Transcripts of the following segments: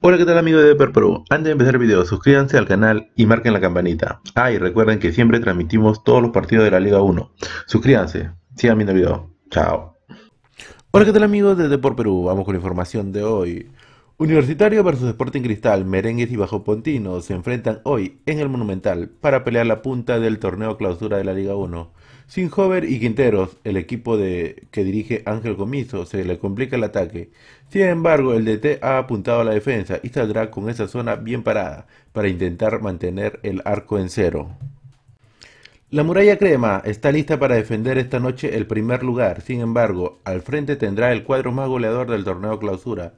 Hola qué tal amigos de Deper Perú, antes de empezar el video suscríbanse al canal y marquen la campanita. Ah y recuerden que siempre transmitimos todos los partidos de la Liga 1. Suscríbanse, sigan viendo el video, chao. Hola qué tal amigos de Deport Perú, vamos con la información de hoy. Universitario versus Sporting Cristal, Merengues y Bajo Pontino se enfrentan hoy en el Monumental para pelear la punta del torneo clausura de la Liga 1. Sin Hover y Quinteros, el equipo de, que dirige Ángel Comiso, se le complica el ataque. Sin embargo, el DT ha apuntado a la defensa y saldrá con esa zona bien parada para intentar mantener el arco en cero. La muralla crema está lista para defender esta noche el primer lugar, sin embargo, al frente tendrá el cuadro más goleador del torneo clausura.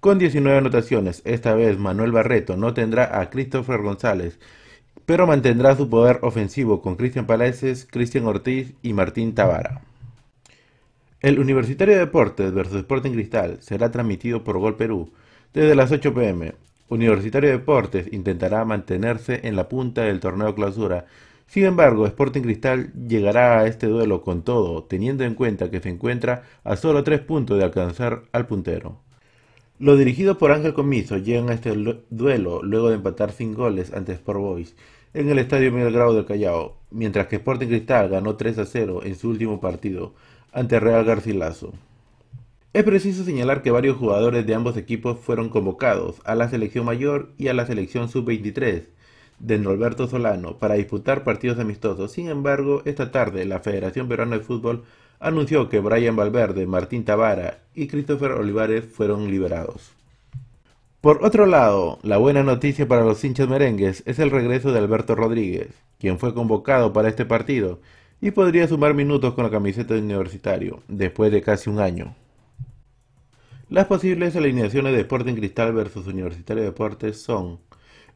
Con 19 anotaciones, esta vez Manuel Barreto no tendrá a Christopher González, pero mantendrá su poder ofensivo con Cristian Palaces, Cristian Ortiz y Martín Tavara. El Universitario de Deportes vs Sporting Cristal será transmitido por Gol Perú desde las 8 pm. Universitario de Deportes intentará mantenerse en la punta del torneo clausura. Sin embargo, Sporting Cristal llegará a este duelo con todo, teniendo en cuenta que se encuentra a solo 3 puntos de alcanzar al puntero. Los dirigidos por Ángel Comiso llegan a este duelo luego de empatar sin goles ante Sport Boys en el Estadio Miguel Grau del Callao, mientras que Sporting Cristal ganó 3 a 0 en su último partido ante Real Garcilaso. Es preciso señalar que varios jugadores de ambos equipos fueron convocados a la selección mayor y a la selección sub-23 de Norberto Solano para disputar partidos amistosos. Sin embargo, esta tarde la Federación Peruana de Fútbol anunció que Brian Valverde, Martín Tavara y Christopher Olivares fueron liberados. Por otro lado, la buena noticia para los hinchas merengues es el regreso de Alberto Rodríguez, quien fue convocado para este partido y podría sumar minutos con la camiseta de universitario, después de casi un año. Las posibles alineaciones de Sporting Cristal versus Universitario de Deportes son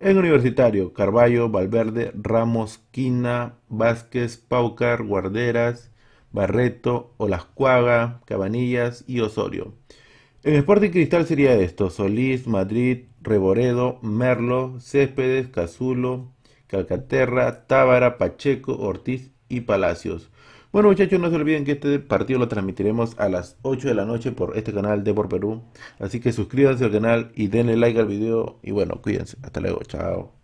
en Universitario, Carballo, Valverde, Ramos, Quina, Vázquez, Paucar, Guarderas, Barreto, Olascuaga, Cabanillas y Osorio. En Sporting Cristal sería esto, Solís, Madrid, Reboredo, Merlo, Céspedes, Cazulo, Calcaterra, Tábara, Pacheco, Ortiz y Palacios. Bueno muchachos, no se olviden que este partido lo transmitiremos a las 8 de la noche por este canal de Por Perú. Así que suscríbanse al canal y denle like al video. Y bueno, cuídense. Hasta luego. Chao.